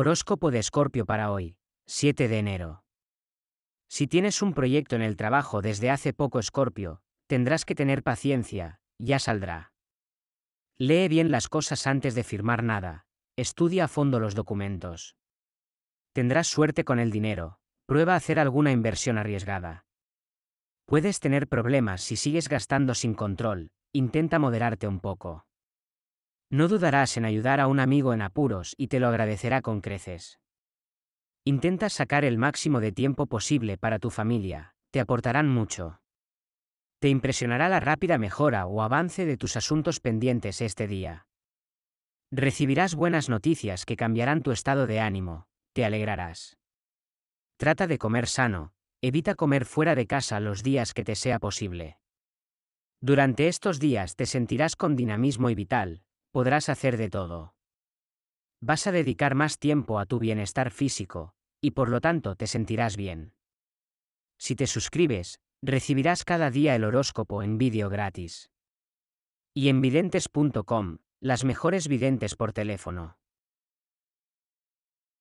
Horóscopo de Escorpio para hoy, 7 de enero. Si tienes un proyecto en el trabajo desde hace poco Escorpio, tendrás que tener paciencia, ya saldrá. Lee bien las cosas antes de firmar nada, estudia a fondo los documentos. Tendrás suerte con el dinero, prueba a hacer alguna inversión arriesgada. Puedes tener problemas si sigues gastando sin control, intenta moderarte un poco. No dudarás en ayudar a un amigo en apuros y te lo agradecerá con creces. Intenta sacar el máximo de tiempo posible para tu familia, te aportarán mucho. Te impresionará la rápida mejora o avance de tus asuntos pendientes este día. Recibirás buenas noticias que cambiarán tu estado de ánimo, te alegrarás. Trata de comer sano, evita comer fuera de casa los días que te sea posible. Durante estos días te sentirás con dinamismo y vital, podrás hacer de todo. Vas a dedicar más tiempo a tu bienestar físico, y por lo tanto te sentirás bien. Si te suscribes, recibirás cada día el horóscopo en vídeo gratis. Y en videntes.com, las mejores videntes por teléfono.